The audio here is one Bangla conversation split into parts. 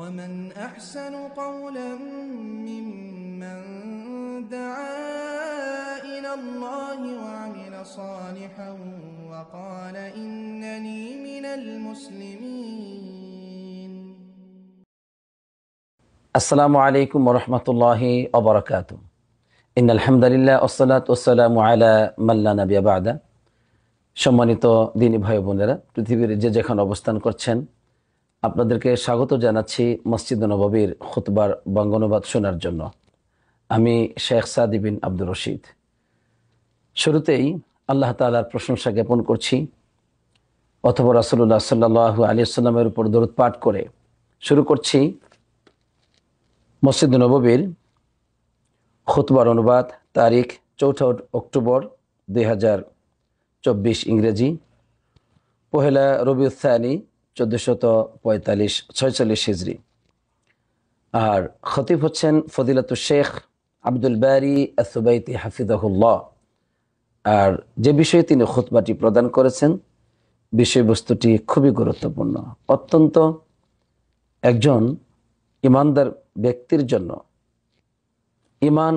ومن أحسن قولا ممن دعا إلى الله وعمل صالحا وقال إنني من المسلمين السلام عليكم ورحمة الله وبركاته إن الحمد لله والصلاة والسلام على من لا نبي بعد সম্মানিত দিনী ভাই বোনেরা পৃথিবীর যে যেখানে অবস্থান করছেন আপনাদেরকে স্বাগত জানাচ্ছি মসজিদ নবাবীর খুতবার বঙ্গনুবাদ শোনার জন্য আমি শেখ সাদি বিন আব্দুর রশিদ শুরুতেই আল্লাহ তালার প্রশংসা জ্ঞাপন করছি অথবা রাসুল্লাহ সাল্লাহ আলী সাল্লামের উপর দরুদ পাঠ করে শুরু করছি মসজিদ নববীর খুতবার অনুবাদ তারিখ চৌঠা অক্টোবর দুই ইংরেজি পহেলা রবি রবিউসানি চোদ্দশত পঁয়তাল্লিশ ছয়চল্লিশ হিজড়ি আর খতিব হচ্ছেন ফদিলাতু শেখ আব্দুল বারি আসুবাইতি হাফিজাহুল্লাহ আর যে বিষয়ে তিনি খুতবাটি প্রদান করেছেন বিষয়বস্তুটি খুবই গুরুত্বপূর্ণ অত্যন্ত একজন ইমানদার ব্যক্তির জন্য ইমান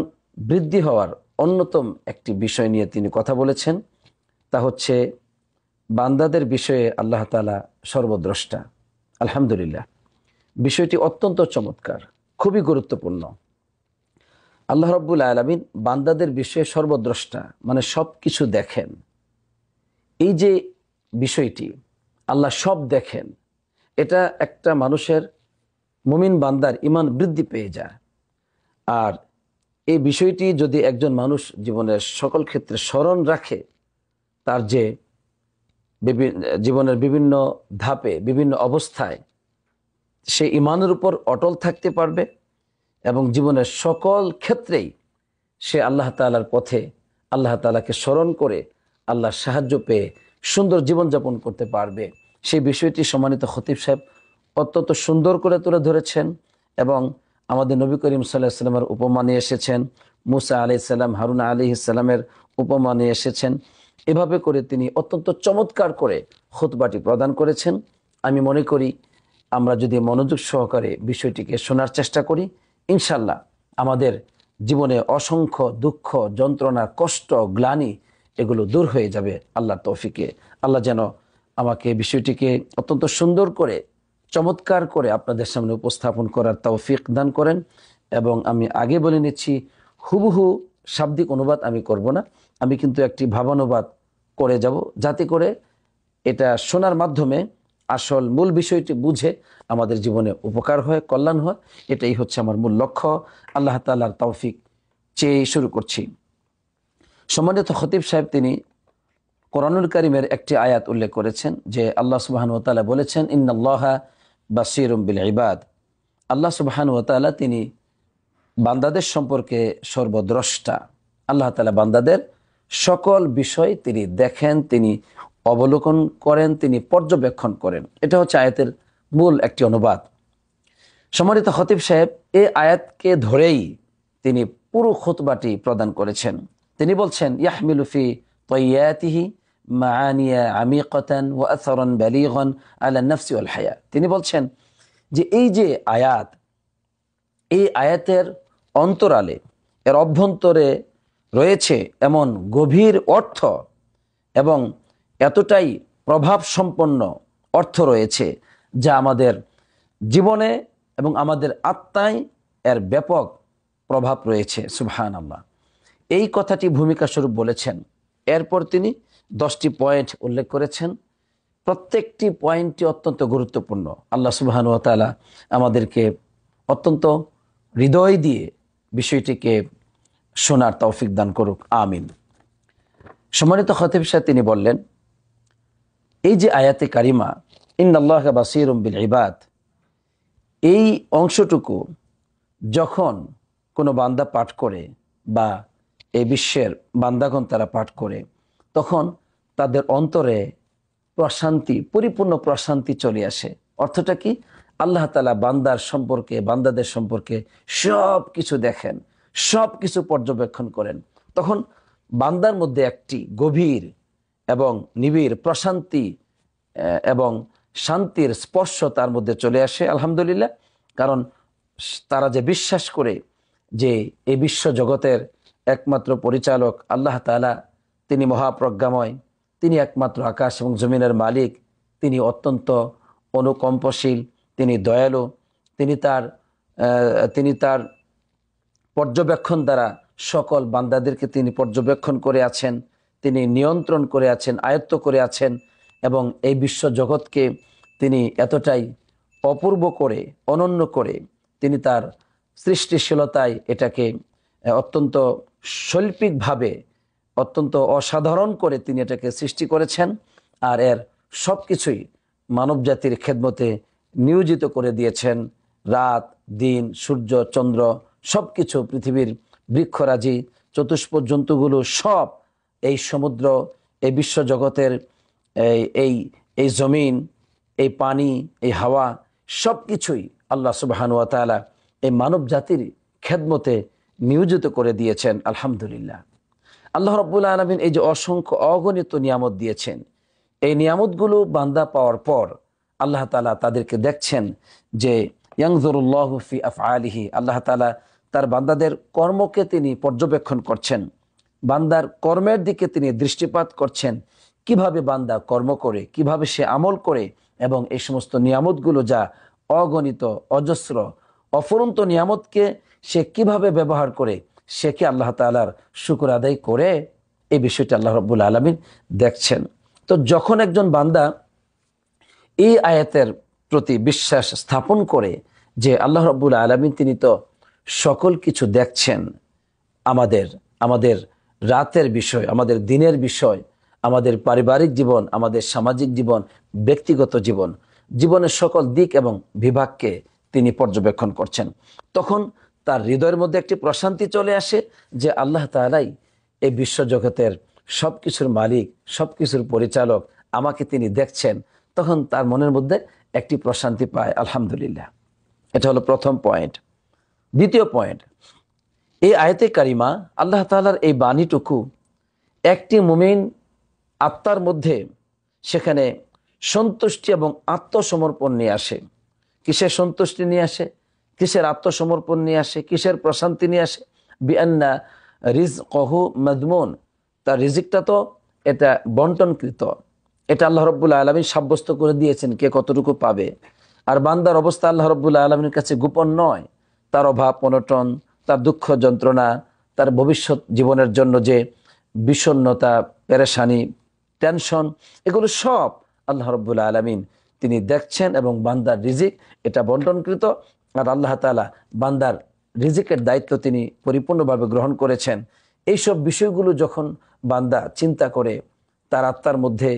বৃদ্ধি হওয়ার অন্যতম একটি বিষয় নিয়ে তিনি কথা বলেছেন তা হচ্ছে বান্দাদের বিষয়ে আল্লাহ তালা সর্বদ্রষ্টা আলহামদুলিল্লাহ বিষয়টি অত্যন্ত চমৎকার খুবই গুরুত্বপূর্ণ আল্লাহ রব্বুল আলমিন বান্দাদের বিষয়ে সর্বদ্রষ্টা মানে সব কিছু দেখেন এই যে বিষয়টি আল্লাহ সব দেখেন এটা একটা মানুষের মুমিন বান্দার ইমান বৃদ্ধি পেয়ে যায় আর এই বিষয়টি যদি একজন মানুষ জীবনের সকল ক্ষেত্রে স্মরণ রাখে তার যে জীবনের বিভিন্ন ধাপে বিভিন্ন অবস্থায় সে ইমানের উপর অটল থাকতে পারবে এবং জীবনের সকল ক্ষেত্রেই সে আল্লাহ তালার পথে আল্লাহ তালাকে স্মরণ করে আল্লাহর সাহায্য পেয়ে সুন্দর জীবনযাপন করতে পারবে সেই বিষয়টি সম্মানিত খতিব সাহেব অত্যন্ত সুন্দর করে তুলে ধরেছেন এবং আমাদের নবী করিম সাল্লাহ সাল্লামের উপমা নিয়ে এসেছেন মুসা আলি সাল্লাম হারুনা আলি ইসাল্লামের উপমা নিয়ে এসেছেন এভাবে করে তিনি অত্যন্ত চমৎকার করে খুতবাটি প্রদান করেছেন আমি মনে করি আমরা যদি মনোযোগ সহকারে বিষয়টিকে শোনার চেষ্টা করি ইনশাল্লাহ আমাদের জীবনে অসংখ্য দুঃখ যন্ত্রণা কষ্ট গ্লানি এগুলো দূর হয়ে যাবে আল্লাহ তৌফিকে আল্লাহ যেন আমাকে বিষয়টিকে অত্যন্ত সুন্দর করে চমৎকার করে আপনাদের সামনে উপস্থাপন করার তৌফিক দান করেন এবং আমি আগে বলে নিচ্ছি হুবহু শাব্দিক অনুবাদ আমি করব না আমি কিন্তু একটি ভাবানুবাদ করে যাব যাতে করে এটা শোনার মাধ্যমে আসল মূল বিষয়টি বুঝে আমাদের জীবনে উপকার হয় কল্যাণ হয় এটাই হচ্ছে আমার মূল লক্ষ্য আল্লাহ তাল্লাহার তৌফিক চেয়ে শুরু করছি সম্মানিত খতিব সাহেব তিনি কোরআনুল করিমের একটি আয়াত উল্লেখ করেছেন যে আল্লাহ সুবাহানু তালা বলেছেন ইন্নআল্লাহা বাসিরুম বিল ইবাদ আল্লাহ সুবাহানু তালা তিনি বান্দাদের সম্পর্কে সর্বদ্রষ্টা আল্লাহ তালা বান্দাদের সকল বিষয় তিনি দেখেন তিনি অবলোকন করেন তিনি পর্যবেক্ষণ করেন এটা হচ্ছে আয়াতের মূল একটি অনুবাদ সম্মানিত খতিব সাহেব এ আয়াতকে ধরেই তিনি পুরো খুতবাটি প্রদান করেছেন তিনি বলছেন ইয়াহমিলুফি তৈয়াতিহি মানিয়া আমি কতান ও আসরন ব্যালিগন আল্লা নফসি হায়া তিনি বলছেন যে এই যে আয়াত এই আয়াতের অন্তরালে এর অভ্যন্তরে রয়েছে এমন গভীর অর্থ এবং এতটাই প্রভাব সম্পন্ন অর্থ রয়েছে যা আমাদের জীবনে এবং আমাদের আত্মায় এর ব্যাপক প্রভাব রয়েছে সুবহান আল্লাহ এই কথাটি ভূমিকা স্বরূপ বলেছেন এরপর তিনি দশটি পয়েন্ট উল্লেখ করেছেন প্রত্যেকটি পয়েন্টটি অত্যন্ত গুরুত্বপূর্ণ আল্লাহ সুবাহানুয়ালা আমাদেরকে অত্যন্ত হৃদয় দিয়ে বিষয়টিকে শোনার তৌফিক দান করুক আমিন সম্মানিত খতিব সাহেব তিনি বললেন এই যে আয়াতে কারিমা ইন্দাল্লাহ বাসির বিল ইবাদ এই অংশটুকু যখন কোনো বান্দা পাঠ করে বা এই বিশ্বের বান্দাগণ তারা পাঠ করে তখন তাদের অন্তরে প্রশান্তি পরিপূর্ণ প্রশান্তি চলে আসে অর্থটা কি আল্লাহ তালা বান্দার সম্পর্কে বান্দাদের সম্পর্কে সব কিছু দেখেন সব কিছু পর্যবেক্ষণ করেন তখন বান্দার মধ্যে একটি গভীর এবং নিবিড় প্রশান্তি এবং শান্তির স্পর্শ তার মধ্যে চলে আসে আলহামদুলিল্লাহ কারণ তারা যে বিশ্বাস করে যে এই বিশ্ব জগতের একমাত্র পরিচালক আল্লাহ তালা তিনি মহাপ্রজ্ঞাময় তিনি একমাত্র আকাশ এবং জমিনের মালিক তিনি অত্যন্ত অনুকম্পশীল তিনি দয়ালু তিনি তার তিনি তার পর্যবেক্ষণ দ্বারা সকল বান্দাদেরকে তিনি পর্যবেক্ষণ করে আছেন তিনি নিয়ন্ত্রণ করে আছেন আয়ত্ত করে আছেন এবং এই বিশ্ব জগৎকে তিনি এতটাই অপূর্ব করে অনন্য করে তিনি তার সৃষ্টিশীলতায় এটাকে অত্যন্ত শৈল্পিকভাবে অত্যন্ত অসাধারণ করে তিনি এটাকে সৃষ্টি করেছেন আর এর সব কিছুই মানবজাতির খেদমতে নিয়োজিত করে দিয়েছেন রাত দিন সূর্য চন্দ্র সবকিছু পৃথিবীর বৃক্ষরাজি চতুষ্প জন্তুগুলো সব এই সমুদ্র এই বিশ্বজগতের এই এই এই জমিন এই পানি এই হাওয়া সব কিছুই আল্লাহ সুবাহানুয়াতালা এই মানব জাতির খেদমতে নিয়োজিত করে দিয়েছেন আলহামদুলিল্লাহ আল্লাহ রব্বুল্লা আলমিন এই যে অসংখ্য অগণিত নিয়ামত দিয়েছেন এই নিয়ামতগুলো বান্দা পাওয়ার পর আল্লাহ তালা তাদেরকে দেখছেন যে ইয়াংজরুল্লাহ ফি আফ আলিহি আল্লাহ তালা তার বান্দাদের কর্মকে তিনি পর্যবেক্ষণ করছেন বান্দার কর্মের দিকে তিনি দৃষ্টিপাত করছেন কিভাবে বান্দা কর্ম করে কিভাবে সে আমল করে এবং এই সমস্ত নিয়ামতগুলো যা অগণিত অজস্র অফুরন্ত নিয়ামতকে সে কিভাবে ব্যবহার করে সে কি আল্লাহ তালার শুকুর আদায় করে এই বিষয়টি আল্লাহ রব্বুল আলমিন দেখছেন তো যখন একজন বান্দা এই আয়াতের প্রতি বিশ্বাস স্থাপন করে যে আল্লাহ রব্বুল আলমিন তিনি তো সকল কিছু দেখছেন আমাদের আমাদের রাতের বিষয় আমাদের দিনের বিষয় আমাদের পারিবারিক জীবন আমাদের সামাজিক জীবন ব্যক্তিগত জীবন জীবনের সকল দিক এবং বিভাগকে তিনি পর্যবেক্ষণ করছেন তখন তার হৃদয়ের মধ্যে একটি প্রশান্তি চলে আসে যে আল্লাহ তালাই এই বিশ্বজগতের সব কিছুর মালিক সব কিছুর পরিচালক আমাকে তিনি দেখছেন তখন তার মনের মধ্যে একটি প্রশান্তি পায় আলহামদুলিল্লাহ এটা হলো প্রথম পয়েন্ট দ্বিতীয় পয়েন্ট এই আয়তে কারিমা আল্লাহ তালার এই বাণীটুকু একটি মুমিন আত্মার মধ্যে সেখানে সন্তুষ্টি এবং আত্মসমর্পণ নিয়ে আসে কিসের সন্তুষ্টি নিয়ে আসে কিসের আত্মসমর্পণ নিয়ে আসে কিসের প্রশান্তি নিয়ে আসে বিয়ান্না রিজ কহু মদমুন তার রিজিকটা তো এটা বন্টনকৃত এটা আল্লাহ রব্বুল আলমী সাব্যস্ত করে দিয়েছেন কে কতটুকু পাবে আর বান্দার অবস্থা আল্লাহ রব্বুল আলমীর কাছে গোপন নয় তার অভাব অনটন তার দুঃখ যন্ত্রণা তার ভবিষ্যৎ জীবনের জন্য যে বিষণ্নতা পেরেশানি টেনশন এগুলো সব আল্লাহ রব্বুল আলমিন তিনি দেখছেন এবং বান্দার রিজিক এটা বন্টনকৃত আর আল্লাহ তালা বান্দার রিজিকের দায়িত্ব তিনি পরিপূর্ণভাবে গ্রহণ করেছেন এইসব বিষয়গুলো যখন বান্দা চিন্তা করে তার আত্মার মধ্যে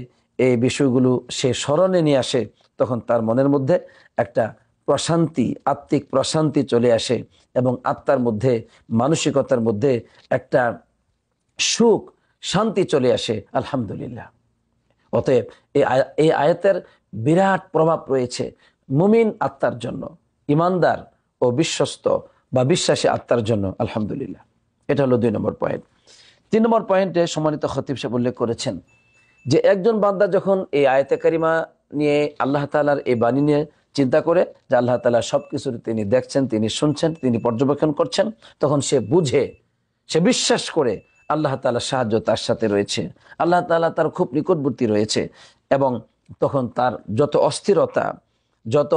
এই বিষয়গুলো সে স্মরণে নিয়ে আসে তখন তার মনের মধ্যে একটা প্রশান্তি আত্মিক প্রশান্তি চলে আসে এবং আত্মার মধ্যে মানসিকতার মধ্যে একটা সুখ শান্তি চলে আসে আলহামদুলিল্লাহ অতএব এই আয়াতের বিরাট প্রভাব রয়েছে মুমিন আত্মার জন্য ইমানদার ও বিশ্বস্ত বা বিশ্বাসী আত্মার জন্য আলহামদুলিল্লাহ এটা হলো দুই নম্বর পয়েন্ট তিন নম্বর পয়েন্টে সম্মানিত খতিব সাহেব উল্লেখ করেছেন যে একজন বান্দা যখন এই আয়তে কারিমা নিয়ে আল্লাহ তালার এই বাণী নিয়ে চিন্তা করে যে আল্লাহ তালা সব কিছুর তিনি দেখছেন তিনি শুনছেন তিনি পর্যবেক্ষণ করছেন তখন সে বুঝে সে বিশ্বাস করে আল্লাহ তালা সাহায্য তার সাথে রয়েছে আল্লাহ তালা তার খুব নিকটবর্তী রয়েছে এবং তখন তার যত অস্থিরতা যত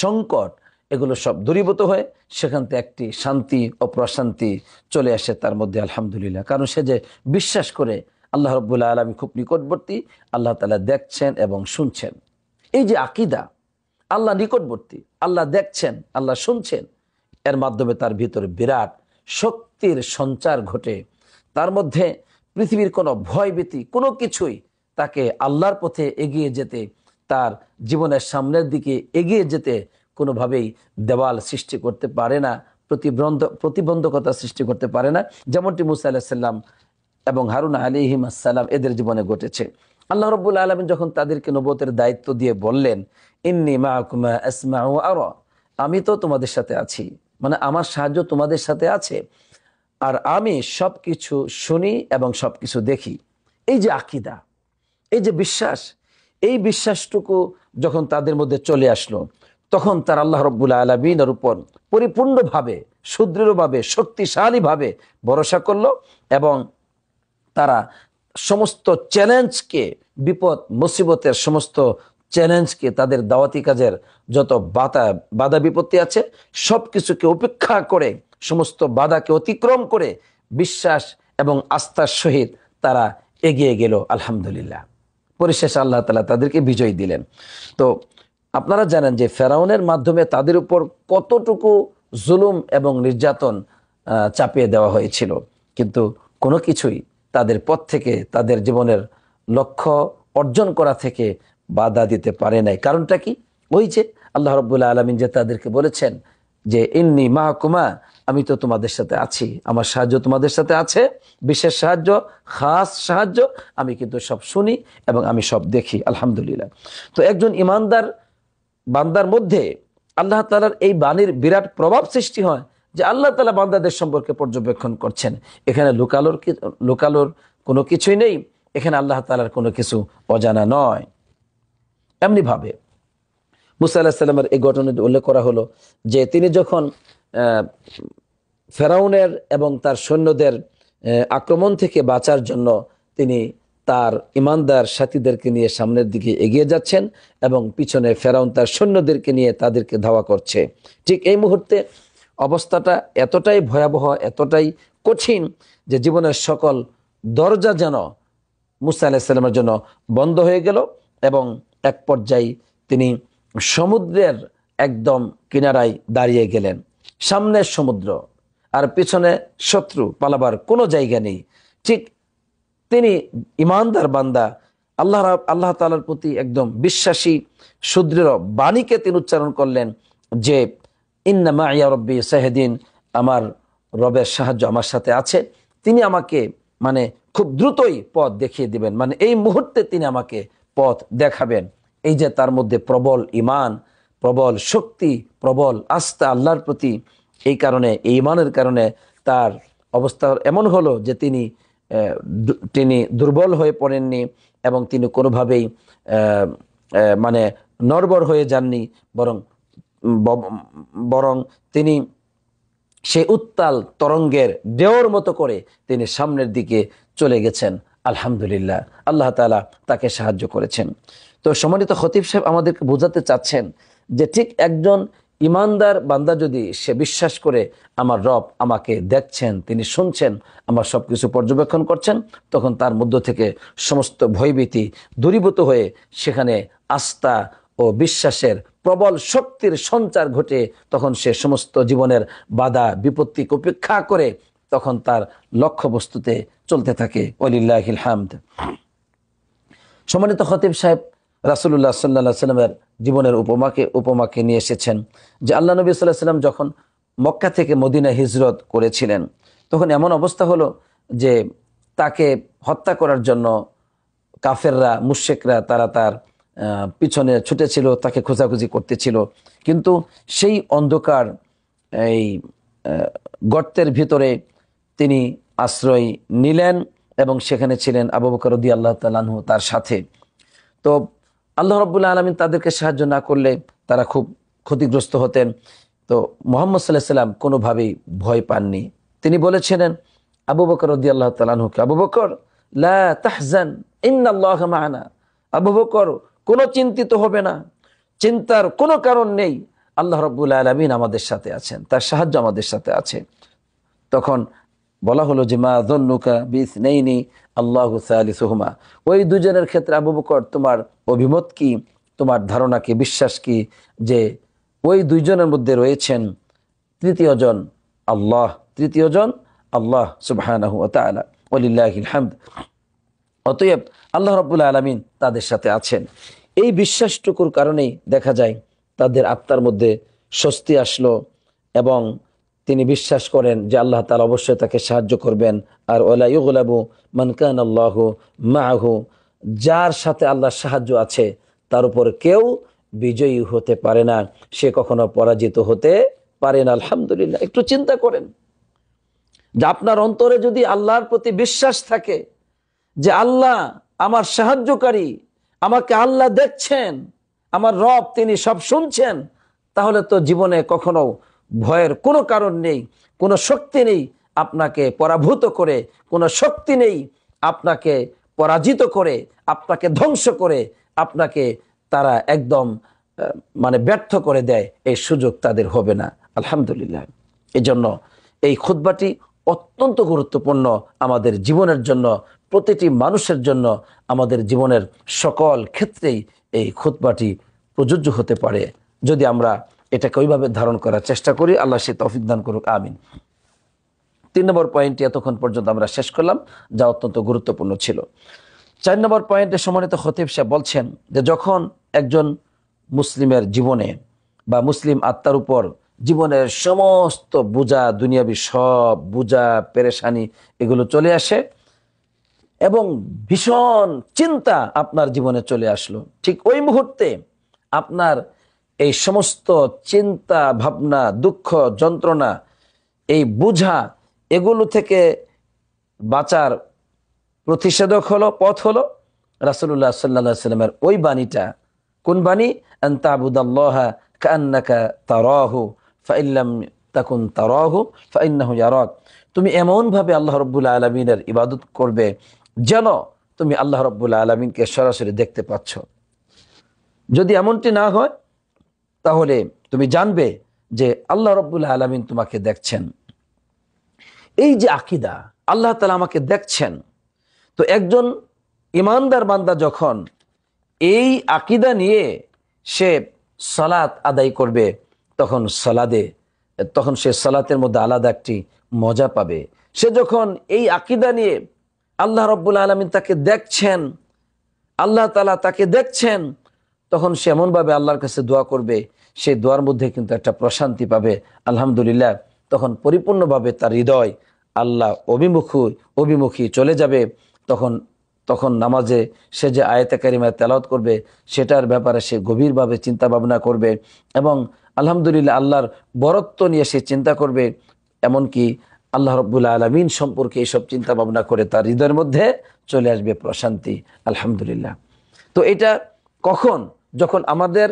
সংকট এগুলো সব দূরীভূত হয়ে সেখান থেকে একটি শান্তি ও প্রশান্তি চলে আসে তার মধ্যে আলহামদুলিল্লাহ কারণ সে যে বিশ্বাস করে আল্লাহ রব্বুল্লাহ আলমী খুব নিকটবর্তী আল্লাহ তালা দেখছেন এবং শুনছেন এই যে আকিদা আল্লাহ নিকটবর্তী আল্লাহ দেখছেন আল্লাহ শুনছেন এর মাধ্যমে তার ভিতরে বিরাট শক্তির সঞ্চার ঘটে তার মধ্যে পৃথিবীর কোনো ভয়ভীতি কোনো কিছুই তাকে আল্লাহর পথে এগিয়ে যেতে তার জীবনের সামনের দিকে এগিয়ে যেতে কোনোভাবেই দেওয়াল সৃষ্টি করতে পারে না প্রতিবন্ধ প্রতিবন্ধকতা সৃষ্টি করতে পারে না যেমনটি মুসা আল্লাহ সাল্লাম এবং হারুন আলিহিম আসসালাম এদের জীবনে ঘটেছে আল্লাহ রব্বুল আলমিন যখন তাদেরকে নবতের দায়িত্ব দিয়ে বললেন ইন্নি মা আর আমি তো তোমাদের সাথে আছি মানে আমার সাহায্য তোমাদের সাথে আছে আর আমি সব কিছু শুনি এবং সব কিছু দেখি এই যে আকিদা এই যে বিশ্বাস এই বিশ্বাসটুকু যখন তাদের মধ্যে চলে আসলো তখন তার আল্লাহ রব্বুল আলমিনের উপর পরিপূর্ণভাবে সুদৃঢ়ভাবে শক্তিশালীভাবে ভরসা করলো এবং তারা সমস্ত চ্যালেঞ্জকে বিপদ মুসিবতের সমস্ত চ্যালেঞ্জকে তাদের দাওয়াতি কাজের যত বাধা বাধা বিপত্তি আছে সব কিছুকে উপেক্ষা করে সমস্ত বাধাকে অতিক্রম করে বিশ্বাস এবং আস্থার সহিত তারা এগিয়ে গেল আলহামদুলিল্লাহ পরিশেষে আল্লাহ তালা তাদেরকে বিজয় দিলেন তো আপনারা জানেন যে ফেরাউনের মাধ্যমে তাদের উপর কতটুকু জুলুম এবং নির্যাতন চাপিয়ে দেওয়া হয়েছিল কিন্তু কোনো কিছুই তাদের পথ থেকে তাদের জীবনের লক্ষ্য অর্জন করা থেকে বাধা দিতে পারে নাই কারণটা কি ওই যে আল্লাহ রব্বুল্লাহ আলমিন যে তাদেরকে বলেছেন যে ইন্নি মাহকুমা আমি তো তোমাদের সাথে আছি আমার সাহায্য তোমাদের সাথে আছে বিশেষ সাহায্য খাস সাহায্য আমি কিন্তু সব শুনি এবং আমি সব দেখি আলহামদুলিল্লাহ তো একজন ইমানদার বান্দার মধ্যে আল্লাহ তালার এই বাণীর বিরাট প্রভাব সৃষ্টি হয় যে আল্লাহ তালা বান্দাদের সম্পর্কে পর্যবেক্ষণ করছেন এখানে লোকালোর লোকালোর কোনো কিছুই নেই এখানে আল্লাহ তালার কোনো কিছু অজানা নয় এমনিভাবে মুসা আল্লাহ সাল্লামের এই ঘটনাটি উল্লেখ করা হলো যে তিনি যখন ফেরাউনের এবং তার সৈন্যদের আক্রমণ থেকে বাঁচার জন্য তিনি তার ইমানদার সাথীদেরকে নিয়ে সামনের দিকে এগিয়ে যাচ্ছেন এবং পিছনে ফেরাউন তার সৈন্যদেরকে নিয়ে তাদেরকে ধাওয়া করছে ঠিক এই মুহূর্তে অবস্থাটা এতটাই ভয়াবহ এতটাই কঠিন যে জীবনের সকল দরজা যেন মুসা আলাহিসাল্লামের জন্য বন্ধ হয়ে গেল এবং এক পর্যায়ে তিনি সমুদ্রের একদম কিনারায় দাঁড়িয়ে গেলেন সামনে সমুদ্র আর পিছনে শত্রু পালাবার কোনো জায়গা নেই ঠিক তিনি ইমানদার বান্দা আল্লাহ আল্লাহ তালার প্রতি একদম বিশ্বাসী সুদৃঢ় বাণীকে তিনি উচ্চারণ করলেন যে ইন্নামা ইয়া রব্বি সাহেদিন আমার রবের সাহায্য আমার সাথে আছে তিনি আমাকে মানে খুব দ্রুতই পথ দেখিয়ে দিবেন মানে এই মুহূর্তে তিনি আমাকে পথ দেখাবেন এই যে তার মধ্যে প্রবল ইমান প্রবল শক্তি প্রবল আস্থা আল্লাহর প্রতি এই কারণে এই ইমানের কারণে তার অবস্থা এমন হলো যে তিনি তিনি দুর্বল হয়ে পড়েননি এবং তিনি কোনোভাবেই মানে নর্বর হয়ে যাননি বরং বরং তিনি সে উত্তাল তরঙ্গের দেওর মতো করে তিনি সামনের দিকে চলে গেছেন আলহামদুলিল্লাহ আল্লাহ তালা তাকে সাহায্য করেছেন তো সম্মানিত খতিব সাহেব আমাদেরকে বোঝাতে চাচ্ছেন যে ঠিক একজন ইমানদার বান্দা যদি সে বিশ্বাস করে আমার রব আমাকে দেখছেন তিনি শুনছেন আমার সব কিছু পর্যবেক্ষণ করছেন তখন তার মধ্য থেকে সমস্ত ভয়ভীতি দূরীভূত হয়ে সেখানে আস্থা ও বিশ্বাসের প্রবল শক্তির সঞ্চার ঘটে তখন সে সমস্ত জীবনের বাধা বিপত্তি উপেক্ষা করে তখন তার লক্ষ্যবস্তুতে চলতে থাকে অলিল্লাহিল হামদ সম্মানিত হতিম সাহেব রাসুল্লাহ সাল্লা সাল্লামের জীবনের উপমাকে উপমাকে নিয়ে এসেছেন যে আল্লাহ নবী সাল্লাহ সাল্লাম যখন মক্কা থেকে মদিনা হিজরত করেছিলেন তখন এমন অবস্থা হলো যে তাকে হত্যা করার জন্য কাফেররা মুশেকরা তারা তার পিছনে ছুটেছিল তাকে খোঁজাখুঁজি করতেছিল কিন্তু সেই অন্ধকার এই গর্তের ভিতরে তিনি আশ্রয় নিলেন এবং সেখানে ছিলেন আবু বকর রদি আল্লাহ তালাহু তার সাথে তো আল্লাহ রবুল্লা আলমী তাদেরকে সাহায্য না করলে তারা খুব ক্ষতিগ্রস্ত হতেন তো মোহাম্মদ সাল্লাহ সাল্লাম কোনোভাবেই ভয় পাননি তিনি বলেছিলেন আবু বকর আল্লাহ তালাহুকে আবু বকর লা তাহজান ইন্না আল্লাহ মাহানা আবু বকর কোনো চিন্তিত হবে না চিন্তার কোনো কারণ নেই আল্লাহ রব্বুল আলমিন আমাদের সাথে আছেন তার সাহায্য আমাদের সাথে আছে তখন বলা হলো যে মা জন্নুকা বিস নেইনি আল্লাহ সুহমা ওই দুজনের ক্ষেত্রে আবু বকর তোমার অভিমত কি তোমার ধারণা কি বিশ্বাস কি যে ওই দুইজনের মধ্যে রয়েছেন তৃতীয়জন আল্লাহ তৃতীয়জন আল্লাহ সুবাহ আলিল্লাহ হামদ অতএব আল্লাহ রবুল্লা আলমিন তাদের সাথে আছেন এই বিশ্বাসটুকুর কারণেই দেখা যায় তাদের আত্মার মধ্যে স্বস্তি আসলো এবং তিনি বিশ্বাস করেন যে আল্লাহ তালা অবশ্যই তাকে সাহায্য করবেন আর ওলাইগুলাবু মানকান আল্লাহ মাহু যার সাথে আল্লাহ সাহায্য আছে তার উপর কেউ বিজয়ী হতে পারে না সে কখনো পরাজিত হতে পারে না আলহামদুলিল্লাহ একটু চিন্তা করেন যে আপনার অন্তরে যদি আল্লাহর প্রতি বিশ্বাস থাকে যে আল্লাহ আমার সাহায্যকারী আমাকে আল্লাহ দেখছেন আমার রব তিনি সব শুনছেন তাহলে তো জীবনে কখনো ভয়ের কোনো কারণ নেই কোনো শক্তি নেই আপনাকে পরাভূত করে কোনো শক্তি নেই আপনাকে পরাজিত করে আপনাকে ধ্বংস করে আপনাকে তারা একদম মানে ব্যর্থ করে দেয় এই সুযোগ তাদের হবে না আলহামদুলিল্লাহ এজন্য এই ক্ষুদ্রটি অত্যন্ত গুরুত্বপূর্ণ আমাদের জীবনের জন্য প্রতিটি মানুষের জন্য আমাদের জীবনের সকল ক্ষেত্রেই এই খুতবাটি প্রযোজ্য হতে পারে যদি আমরা এটাকে ওইভাবে ধারণ করার চেষ্টা করি আল্লাহ সে তফিক দান করুক আমিন তিন নম্বর পয়েন্টটি এতক্ষণ পর্যন্ত আমরা শেষ করলাম যা অত্যন্ত গুরুত্বপূর্ণ ছিল চার নম্বর পয়েন্টে সম্মানিত হতিফ সাহেব বলছেন যে যখন একজন মুসলিমের জীবনে বা মুসলিম আত্মার উপর জীবনের সমস্ত বোঝা দুনিয়াবি সব বোঝা পেরেশানি এগুলো চলে আসে এবং ভীষণ চিন্তা আপনার জীবনে চলে আসলো ঠিক ওই মুহূর্তে আপনার এই সমস্ত চিন্তা ভাবনা দুঃখ যন্ত্রণা এই বুঝা এগুলো থেকে বাঁচার প্রতিষেধক হলো পথ হলো রাসুল্লাহ সাল্লা সাল্লামের ওই বাণীটা কোন বাণী আন্তাবুদাল্লাহা কান্নাকা তারহু ফাইল্লাম তাকুন তারাহু ফাইন্নাহু তুমি এমনভাবে আল্লাহ রব্বুল আলমিনের ইবাদত করবে যেন তুমি আল্লাহ রব্বুল্লা আলমিনকে সরাসরি দেখতে পাচ্ছ যদি এমনটি না হয় তাহলে তুমি জানবে যে আল্লাহ রব্বুল্লা আলমিন তোমাকে দেখছেন এই যে আকিদা আল্লাহ তালা আমাকে দেখছেন তো একজন ইমানদার বান্দা যখন এই আকিদা নিয়ে সে সালাত আদায় করবে তখন সালাদে তখন সে সালাতের মধ্যে আলাদা একটি মজা পাবে সে যখন এই আকিদা নিয়ে আল্লাহ রব্বুল আলমিন তাকে দেখছেন আল্লাহ তালা তাকে দেখছেন তখন সে এমনভাবে আল্লাহর কাছে দোয়া করবে সে দোয়ার মধ্যে কিন্তু একটা প্রশান্তি পাবে আলহামদুলিল্লাহ তখন পরিপূর্ণভাবে তার হৃদয় আল্লাহ অভিমুখ অভিমুখী চলে যাবে তখন তখন নামাজে সে যে আয়তাকারিমায় তেলাওত করবে সেটার ব্যাপারে সে গভীরভাবে চিন্তা ভাবনা করবে এবং আলহামদুলিল্লাহ আল্লাহর বরত্ব নিয়ে সে চিন্তা করবে এমনকি আল্লাহ রব্বুল আলমিন সম্পর্কে এইসব চিন্তা ভাবনা করে তার হৃদয়ের মধ্যে চলে আসবে প্রশান্তি আলহামদুলিল্লাহ তো এটা কখন যখন আমাদের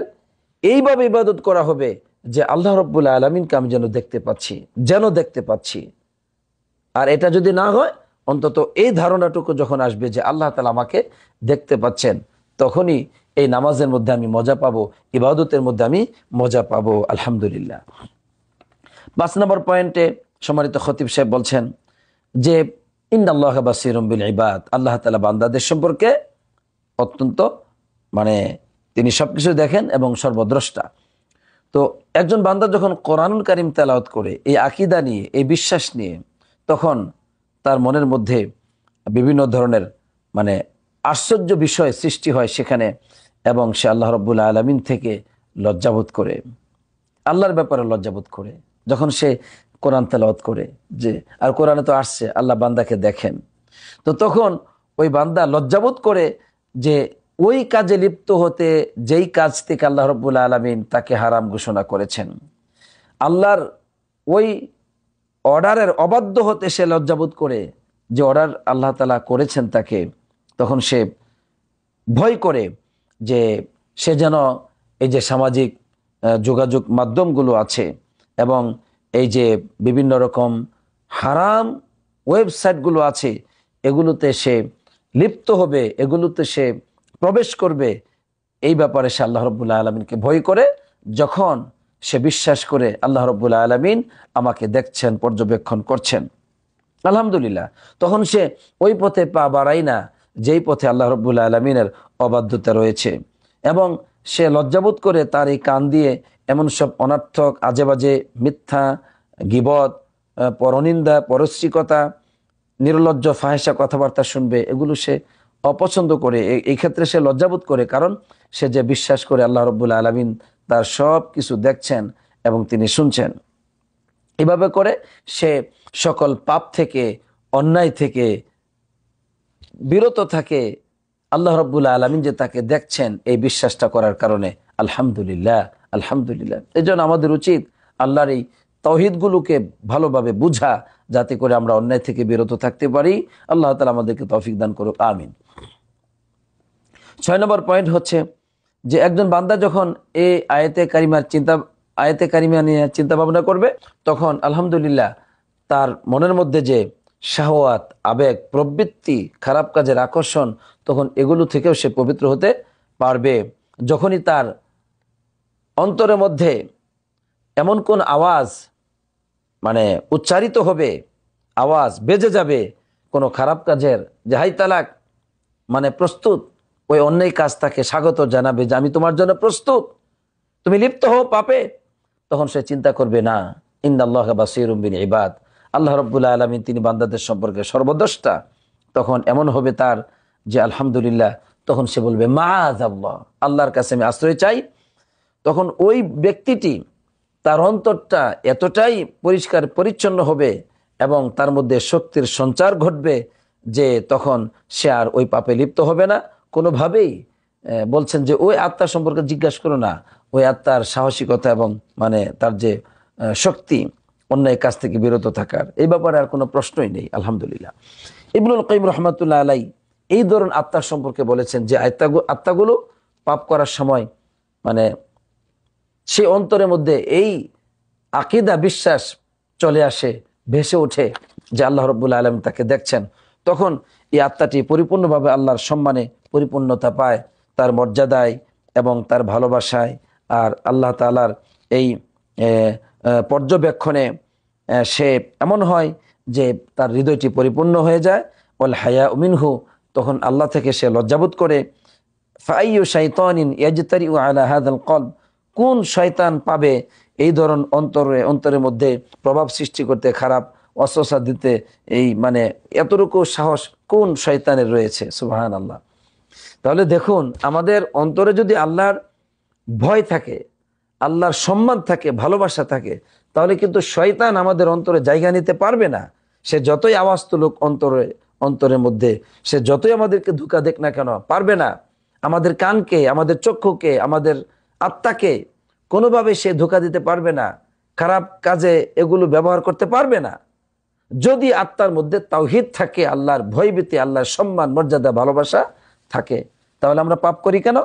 এইভাবে ইবাদত করা হবে যে আল্লাহ রব্বুল আলমিনকে আমি যেন দেখতে পাচ্ছি যেন দেখতে পাচ্ছি আর এটা যদি না হয় অন্তত এই ধারণাটুকু যখন আসবে যে আল্লাহ তালা আমাকে দেখতে পাচ্ছেন তখনই এই নামাজের মধ্যে আমি মজা পাবো ইবাদতের মধ্যে আমি মজা পাবো আলহামদুলিল্লাহ পাঁচ নম্বর পয়েন্টে সম্মানিত খতিব সাহেব বলছেন যে ইন্দাল্লাহ বাসিরম্বিল ইবাদ আল্লাহ তালা বান্দাদের সম্পর্কে অত্যন্ত মানে তিনি সব কিছু দেখেন এবং সর্বদ্রষ্টা তো একজন বান্দা যখন কোরআনুল কারিম তেলাওত করে এই আকিদা নিয়ে এই বিশ্বাস নিয়ে তখন তার মনের মধ্যে বিভিন্ন ধরনের মানে আশ্চর্য বিষয় সৃষ্টি হয় সেখানে এবং সে আল্লাহ রব্বুল আলমিন থেকে লজ্জাবোধ করে আল্লাহর ব্যাপারে লজ্জাবোধ করে যখন সে কোরআন তেলাওয়াত করে যে আর কোরআনে তো আসছে আল্লাহ বান্দাকে দেখেন তো তখন ওই বান্দা লজ্জাবোধ করে যে ওই কাজে লিপ্ত হতে যেই কাজ থেকে আল্লাহ রব্বুল আলমিন তাকে হারাম ঘোষণা করেছেন আল্লাহর ওই অর্ডারের অবাধ্য হতে সে লজ্জাবোধ করে যে অর্ডার আল্লাহ তালা করেছেন তাকে তখন সে ভয় করে যে সে যেন এই যে সামাজিক যোগাযোগ মাধ্যমগুলো আছে এবং এই যে বিভিন্ন রকম হারাম ওয়েবসাইটগুলো আছে এগুলোতে সে লিপ্ত হবে এগুলোতে সে প্রবেশ করবে এই ব্যাপারে সে আল্লাহ রব্বুল্লাহ আলমিনকে ভয় করে যখন সে বিশ্বাস করে আল্লাহ রব্বুল্লাহ আলমিন আমাকে দেখছেন পর্যবেক্ষণ করছেন আলহামদুলিল্লাহ তখন সে ওই পথে পা বাড়াই না যেই পথে আল্লাহ রব্বুল্লাহ আলমিনের অবাধ্যতা রয়েছে এবং সে লজ্জাবোধ করে তার এই কান দিয়ে এমন সব অনার্থক আজেবাজে মিথ্যা গিবদ পরনিন্দা পরশ্রিকতা নির্লজ্জ ফাহেসা কথাবার্তা শুনবে এগুলো সে অপছন্দ করে এই ক্ষেত্রে সে লজ্জাবোধ করে কারণ সে যে বিশ্বাস করে আল্লাহ রব্বুল্লা আলমিন তার সব কিছু দেখছেন এবং তিনি শুনছেন এভাবে করে সে সকল পাপ থেকে অন্যায় থেকে বিরত থাকে আল্লাহ রব্বুল্লা আলমিন যে তাকে দেখছেন এই বিশ্বাসটা করার কারণে আলহামদুলিল্লাহ আলহামদুলিল্লাহ এই আমাদের উচিত আল্লাহর এই তহিদগুলোকে ভালোভাবে বুঝা যাতে করে আমরা অন্যায় থেকে বিরত থাকতে পারি আল্লাহ তালা আমাদেরকে তৌফিক দান করুক আমিন ছয় নম্বর পয়েন্ট হচ্ছে যে একজন বান্দা যখন এই আয়তে কারিমার চিন্তা আয়তে কারিমা নিয়ে চিন্তা ভাবনা করবে তখন আলহামদুলিল্লাহ তার মনের মধ্যে যে শাহওয়াত আবেগ প্রবৃত্তি খারাপ কাজের আকর্ষণ তখন এগুলো থেকেও সে পবিত্র হতে পারবে যখনই তার অন্তরের মধ্যে এমন কোন আওয়াজ মানে উচ্চারিত হবে আওয়াজ বেজে যাবে কোনো খারাপ কাজের যে হাই তালাক মানে প্রস্তুত ওই অন্যই কাজ তাকে স্বাগত জানাবে যে আমি তোমার জন্য প্রস্তুত তুমি লিপ্ত হও পাপে তখন সে চিন্তা করবে না ইন্দাল্লাহ বাসিরুম্বিন ইবাদ আল্লাহ রব্বুল্লা আলমিন তিনি বান্দাদের সম্পর্কে সর্বদ্রষ্টা তখন এমন হবে তার যে আলহামদুলিল্লাহ তখন সে বলবে মা আজ আল্লাহর কাছে আমি আশ্রয় চাই তখন ওই ব্যক্তিটি তার অন্তরটা এতটাই পরিষ্কার পরিচ্ছন্ন হবে এবং তার মধ্যে শক্তির সঞ্চার ঘটবে যে তখন সে আর ওই পাপে লিপ্ত হবে না কোনোভাবেই বলছেন যে ওই আত্মার সম্পর্কে জিজ্ঞাসা করো না ওই আত্মার সাহসিকতা এবং মানে তার যে শক্তি অন্যায় কাছ থেকে বিরত থাকার এই ব্যাপারে আর কোনো প্রশ্নই নেই আলহামদুলিল্লাহ ইবনুল কইম রহমতুল্লাহ আলাই এই ধরন আত্মার সম্পর্কে বলেছেন যে আত্মাগুলো আত্মাগুলো পাপ করার সময় মানে সে অন্তরের মধ্যে এই আকিদা বিশ্বাস চলে আসে ভেসে ওঠে যে আল্লাহ রব্বুল আলম তাকে দেখছেন তখন এই আত্মাটি পরিপূর্ণভাবে আল্লাহর সম্মানে পরিপূর্ণতা পায় তার মর্যাদায় এবং তার ভালোবাসায় আর আল্লাহ তালার এই পর্যবেক্ষণে সে এমন হয় যে তার হৃদয়টি পরিপূর্ণ হয়ে যায় ওল হায়া উমিনহু তখন আল্লাহ থেকে সে লজ্জাবোধ করে ফাইউ শাইতানিন ইয়াজতারি ও আলা হাদাল কোন শয়তান পাবে এই ধরন অন্তরে অন্তরের মধ্যে প্রভাব সৃষ্টি করতে খারাপ অস্বসা দিতে এই মানে এতটুকু সাহস কোন শয়তানের রয়েছে সুবাহান আল্লাহ তাহলে দেখুন আমাদের অন্তরে যদি আল্লাহর ভয় থাকে আল্লাহর সম্মান থাকে ভালোবাসা থাকে তাহলে কিন্তু শয়তান আমাদের অন্তরে জায়গা নিতে পারবে না সে যতই আওয়াজ তুলুক অন্তরে অন্তরের মধ্যে সে যতই আমাদেরকে ধোকা দেখ না কেন পারবে না আমাদের কানকে আমাদের চক্ষুকে আমাদের আত্মাকে কোনোভাবে সে ধোকা দিতে পারবে না খারাপ কাজে এগুলো ব্যবহার করতে পারবে না যদি আত্মার মধ্যে তাওহিদ থাকে আল্লাহর ভয়ভীতি আল্লাহর সম্মান মর্যাদা ভালোবাসা থাকে তাহলে আমরা পাপ করি কেন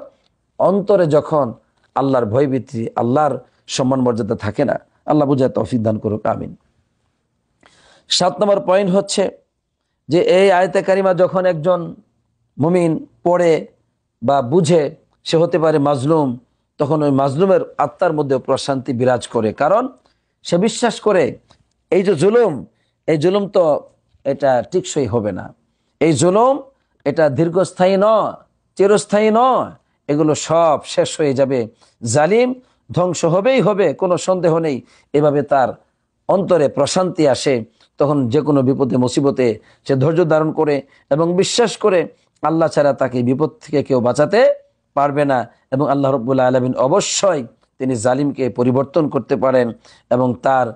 অন্তরে যখন আল্লাহর ভয়ভীতি আল্লাহর সম্মান মর্যাদা থাকে না আল্লাহ বুঝায় তৌফিক দান করুক আমিন সাত নম্বর পয়েন্ট হচ্ছে যে এই আয়তে কারিমা যখন একজন মুমিন পড়ে বা বুঝে সে হতে পারে মাজলুম তখন ওই মাজলুমের আত্মার মধ্যে প্রশান্তি বিরাজ করে কারণ সে বিশ্বাস করে এই যে জুলুম এই জুলুম তো এটা টিকসই হবে না এই জুলুম এটা দীর্ঘস্থায়ী নয় চিরস্থায়ী নয় এগুলো সব শেষ হয়ে যাবে জালিম ধ্বংস হবেই হবে কোনো সন্দেহ নেই এভাবে তার অন্তরে প্রশান্তি আসে তখন যে কোনো বিপদে মুসিবতে সে ধৈর্য ধারণ করে এবং বিশ্বাস করে আল্লাহ ছাড়া তাকে বিপদ থেকে কেউ বাঁচাতে পারবে না এবং আল্লাহ রব্বুল্লা আলমিন অবশ্যই তিনি জালিমকে পরিবর্তন করতে পারেন এবং তার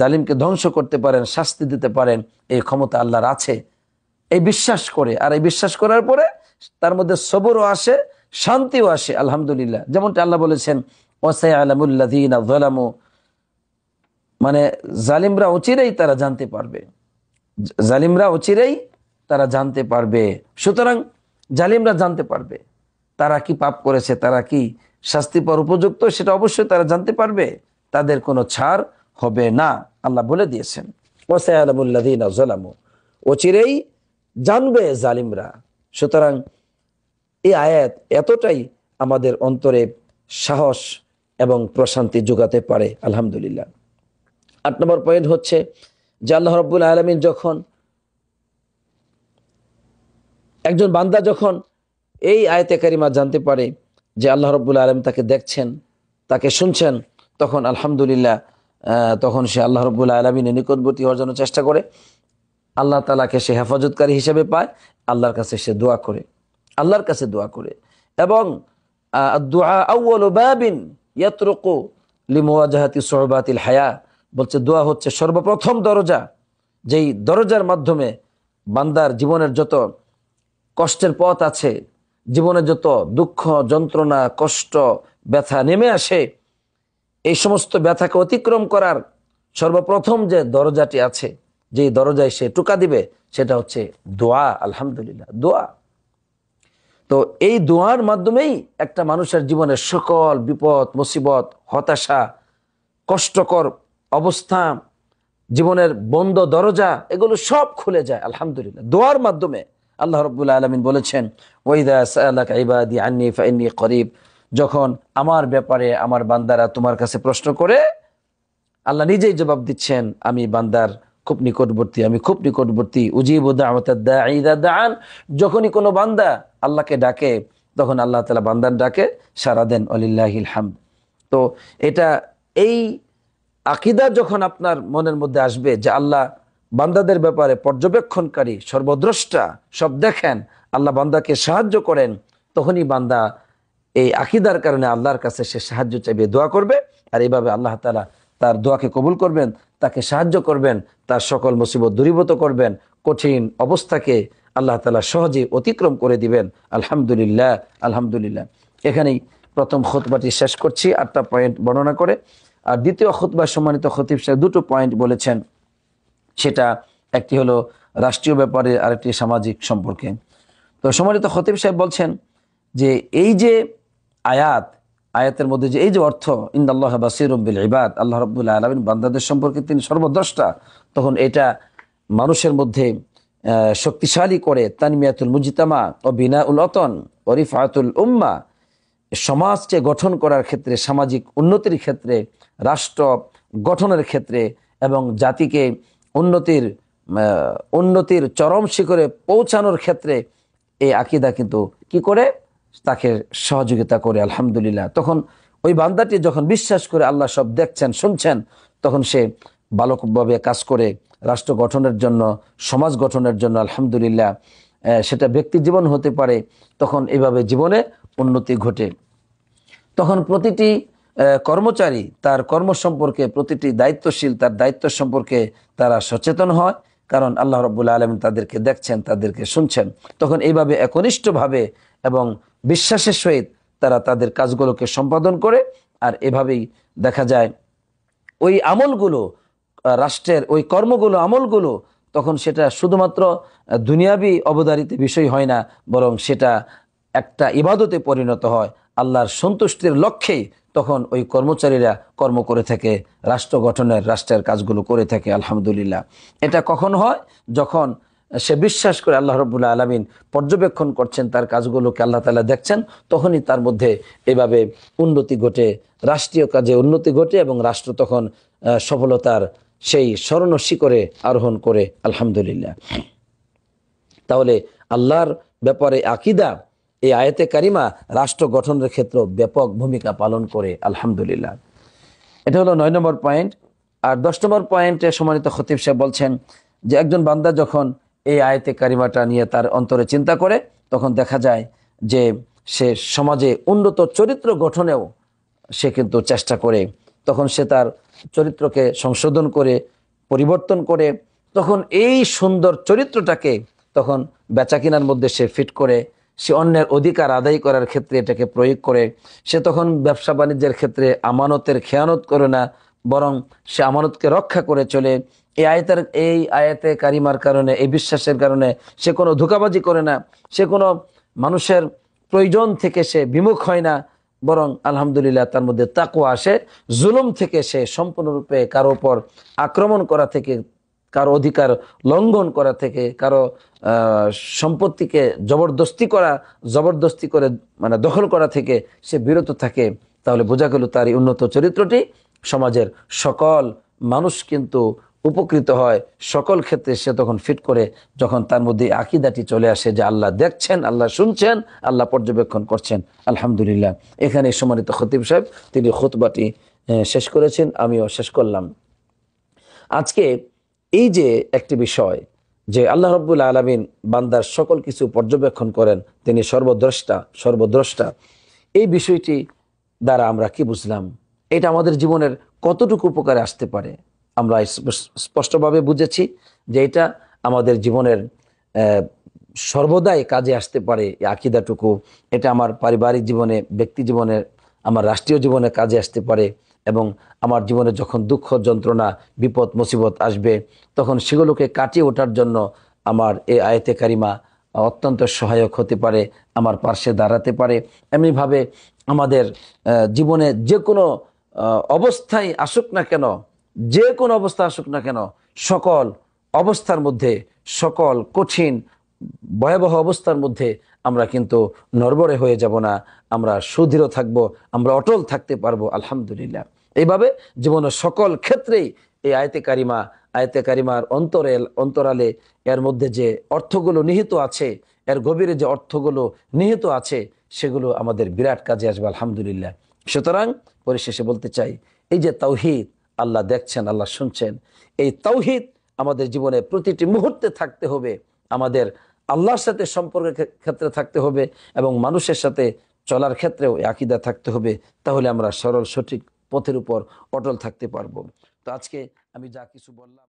জালিমকে ধ্বংস করতে পারেন শাস্তি দিতে পারেন এই ক্ষমতা আল্লাহর আছে এই বিশ্বাস করে আর এই বিশ্বাস করার পরে তার মধ্যে সবরও আসে শান্তিও আসে আলহামদুলিল্লাহ যেমনটা আল্লাহ বলেছেন ওসাই আলমুল্লাহমু মানে জালিমরা অচিরেই তারা জানতে পারবে জালিমরা অচিরেই তারা জানতে পারবে সুতরাং জালিমরা জানতে পারবে তারা কি পাপ করেছে তারা কি শাস্তি পর উপযুক্ত সেটা অবশ্যই তারা জানতে পারবে তাদের কোনো ছাড় হবে না আল্লাহ বলে দিয়েছেন ওসায়ালামু অচিরেই জানবে জালিমরা সুতরাং এই আয়াত এতটাই আমাদের অন্তরে সাহস এবং প্রশান্তি যোগাতে পারে আলহামদুলিল্লাহ আট নম্বর পয়েন্ট হচ্ছে যে আল্লাহ রব্বুল আলমিন যখন একজন বান্দা যখন এই আয়তে কারিমা জানতে পারে যে আল্লাহ রব্বুল আলম তাকে দেখছেন তাকে শুনছেন তখন আলহামদুলিল্লাহ তখন সে আল্লাহ রব্বুল আলমিনের নিকটবর্তী হওয়ার জন্য চেষ্টা করে আল্লাহ তালাকে সে হেফাজতকারী হিসেবে পায় আল্লাহর কাছে সে দোয়া করে আল্লাহর কাছে দোয়া করে এবং দোয়া হায়া বলছে দোয়া হচ্ছে সর্বপ্রথম দরজা যেই দরজার মাধ্যমে বান্দার জীবনের যত কষ্টের পথ আছে জীবনে যত দুঃখ যন্ত্রণা কষ্ট ব্যথা নেমে আসে এই সমস্ত ব্যথাকে অতিক্রম করার সর্বপ্রথম যে দরজাটি আছে যে দরজায় সে টোকা দিবে সেটা হচ্ছে দোয়া আলহামদুলিল্লাহ দোয়া তো এই দোয়ার মাধ্যমেই একটা মানুষের জীবনের সকল বিপদ মুসিবত হতাশা কষ্টকর অবস্থা জীবনের বন্ধ দরজা এগুলো সব খুলে যায় আলহামদুলিল্লাহ দোয়ার মাধ্যমে আল্লাহ রব্বুল আলমিন বলেছেন ওইদা সাল্লাক ইবাদি আন্নি ফাইনি করিব যখন আমার ব্যাপারে আমার বান্দারা তোমার কাছে প্রশ্ন করে আল্লাহ নিজেই জবাব দিচ্ছেন আমি বান্দার খুব নিকটবর্তী আমি খুব নিকটবর্তী উজিবান যখনই কোনো বান্দা আল্লাহকে ডাকে তখন আল্লাহ তালা বান্দার ডাকে সারা দেন অলিল্লাহিল হাম তো এটা এই আকিদা যখন আপনার মনের মধ্যে আসবে যে আল্লাহ বান্দাদের ব্যাপারে পর্যবেক্ষণকারী সর্বদ্রষ্টা সব দেখেন আল্লাহ বান্দাকে সাহায্য করেন তখনই বান্দা এই আকিদার কারণে আল্লাহর কাছে সে সাহায্য চাইবে দোয়া করবে আর এইভাবে আল্লাহ তালা তার দোয়াকে কবুল করবেন তাকে সাহায্য করবেন তার সকল মুসিবত দূরীভূত করবেন কঠিন অবস্থাকে আল্লাহ তালা সহজে অতিক্রম করে দিবেন আলহামদুলিল্লাহ আলহামদুলিল্লাহ এখানেই প্রথম খোতবাটি শেষ করছি আটটা পয়েন্ট বর্ণনা করে আর দ্বিতীয় খোতবা সম্মানিত খতিব সাহেব দুটো পয়েন্ট বলেছেন সেটা একটি হলো রাষ্ট্রীয় ব্যাপারে আরেকটি সামাজিক সম্পর্কে তো সম্মানিত খতিব সাহেব বলছেন যে এই যে আয়াত আয়াতের মধ্যে যে এই যে অর্থ ইন্দাল্লাহ রব্বিল ইবাদ আল্লাহ রব্বুল্লা আলমিন বান্দাদের সম্পর্কে তিনি সর্বদ্রষ্টা তখন এটা মানুষের মধ্যে শক্তিশালী করে তানমিয়াতুল মুজিতামা ও বিনা উল অতন অরিফায়াতুল উম্মা সমাজকে গঠন করার ক্ষেত্রে সামাজিক উন্নতির ক্ষেত্রে রাষ্ট্র গঠনের ক্ষেত্রে এবং জাতিকে উন্নতির উন্নতির চরম শিখরে পৌঁছানোর ক্ষেত্রে এই আকিদা কিন্তু কি করে তাকে সহযোগিতা করে আলহামদুলিল্লাহ তখন ওই বান্দাটি যখন বিশ্বাস করে আল্লাহ সব দেখছেন শুনছেন তখন সে বালকভাবে কাজ করে রাষ্ট্র গঠনের জন্য সমাজ গঠনের জন্য আলহামদুলিল্লাহ সেটা ব্যক্তি জীবন হতে পারে তখন এভাবে জীবনে উন্নতি ঘটে তখন প্রতিটি কর্মচারী তার কর্ম সম্পর্কে প্রতিটি দায়িত্বশীল তার দায়িত্ব সম্পর্কে তারা সচেতন হয় কারণ আল্লাহ রব্বুল্লা আলম তাদেরকে দেখছেন তাদেরকে শুনছেন তখন এইভাবে একনিষ্ঠভাবে এবং বিশ্বাসের সহিত তারা তাদের কাজগুলোকে সম্পাদন করে আর এভাবেই দেখা যায় ওই আমলগুলো রাষ্ট্রের ওই কর্মগুলো আমলগুলো তখন সেটা শুধুমাত্র দুনিয়াবি অবদারিত বিষয় হয় না বরং সেটা একটা ইবাদতে পরিণত হয় আল্লাহর সন্তুষ্টির লক্ষ্যেই তখন ওই কর্মচারীরা কর্ম করে থাকে রাষ্ট্র গঠনের রাষ্ট্রের কাজগুলো করে থাকে আলহামদুলিল্লাহ এটা কখন হয় যখন সে বিশ্বাস করে আল্লাহ রবুল্লা আলমিন পর্যবেক্ষণ করছেন তার কাজগুলোকে আল্লাহ তালা দেখছেন তখনই তার মধ্যে এভাবে উন্নতি ঘটে রাষ্ট্রীয় কাজে উন্নতি ঘটে এবং রাষ্ট্র তখন সফলতার সেই স্মরণ শিকরে আরোহণ করে আলহামদুলিল্লাহ তাহলে আল্লাহর ব্যাপারে আকিদা এই আয়তে কারিমা রাষ্ট্র গঠনের ক্ষেত্রে ব্যাপক ভূমিকা পালন করে আলহামদুলিল্লাহ এটা হলো নয় নম্বর পয়েন্ট আর দশ নম্বর পয়েন্টে সমানিত খতিব সাহেব বলছেন যে একজন বান্দা যখন এই আয়তে কারিমাটা নিয়ে তার অন্তরে চিন্তা করে তখন দেখা যায় যে সে সমাজে উন্নত চরিত্র গঠনেও সে কিন্তু চেষ্টা করে তখন সে তার চরিত্রকে সংশোধন করে পরিবর্তন করে তখন এই সুন্দর চরিত্রটাকে তখন বেচাকিনার মধ্যে সে ফিট করে সে অন্যের অধিকার আদায় করার ক্ষেত্রে এটাকে প্রয়োগ করে সে তখন ব্যবসা বাণিজ্যের ক্ষেত্রে আমানতের খেয়ানত করে না বরং সে আমানতকে রক্ষা করে চলে এই আয়তের এই আয়াতে কারিমার কারণে এই বিশ্বাসের কারণে সে কোনো ধোকাবাজি করে না সে কোনো মানুষের প্রয়োজন থেকে সে বিমুখ হয় না বরং আলহামদুলিল্লাহ তার মধ্যে তাকু আসে জুলুম থেকে সে সম্পূর্ণরূপে কারো ওপর আক্রমণ করা থেকে কারো অধিকার লঙ্ঘন করা থেকে কারো সম্পত্তিকে জবরদস্তি করা জবরদস্তি করে মানে দখল করা থেকে সে বিরত থাকে তাহলে বোঝা গেল তার এই উন্নত চরিত্রটি সমাজের সকল মানুষ কিন্তু উপকৃত হয় সকল ক্ষেত্রে সে তখন ফিট করে যখন তার মধ্যে আকিদাটি চলে আসে যে আল্লাহ দেখছেন আল্লাহ শুনছেন আল্লাহ পর্যবেক্ষণ করছেন আলহামদুলিল্লাহ এখানে সম্মানিত খতিব সাহেব তিনি খুতবাটি শেষ করেছেন আমিও শেষ করলাম আজকে এই যে একটি বিষয় যে আল্লাহ রব্বুল আলমিন বান্দার সকল কিছু পর্যবেক্ষণ করেন তিনি সর্বদ্রষ্টা সর্বদ্রষ্টা এই বিষয়টি দ্বারা আমরা কি বুঝলাম এটা আমাদের জীবনের কতটুকু উপকারে আসতে পারে আমরা স্পষ্টভাবে বুঝেছি যে এটা আমাদের জীবনের সর্বদাই কাজে আসতে পারে আকিদাটুকু এটা আমার পারিবারিক জীবনে ব্যক্তি জীবনে আমার রাষ্ট্রীয় জীবনে কাজে আসতে পারে এবং আমার জীবনে যখন দুঃখ যন্ত্রণা বিপদ মুসিবত আসবে তখন সেগুলোকে কাটিয়ে ওঠার জন্য আমার এই আয়তে কারিমা অত্যন্ত সহায়ক হতে পারে আমার পার্শ্বে দাঁড়াতে পারে এমনিভাবে আমাদের জীবনে যে কোনো অবস্থায় আসুক না কেন যে কোনো অবস্থা আসুক না কেন সকল অবস্থার মধ্যে সকল কঠিন ভয়াবহ অবস্থার মধ্যে আমরা কিন্তু নরবরে হয়ে যাব না আমরা সুদৃঢ় থাকব আমরা অটল থাকতে পারবো আলহামদুলিল্লাহ এইভাবে জীবনের সকল ক্ষেত্রেই এই আয়তে কারিমা আয়তে কারিমার অন্তরে অন্তরালে এর মধ্যে যে অর্থগুলো নিহিত আছে এর গভীরে যে অর্থগুলো নিহিত আছে সেগুলো আমাদের বিরাট কাজে আসবে আলহামদুলিল্লাহ সুতরাং পরিশেষে বলতে চাই এই যে তাওহিদ আল্লাহ দেখছেন আল্লাহ শুনছেন এই তাওহিদ আমাদের জীবনে প্রতিটি মুহূর্তে থাকতে হবে আমাদের আল্লাহর সাথে সম্পর্কের ক্ষেত্রে থাকতে হবে এবং মানুষের সাথে চলার ক্ষেত্রেও আকিদা থাকতে হবে তাহলে আমরা সরল সঠিক পথের উপর অটল থাকতে পারবো তো আজকে আমি যা কিছু বললাম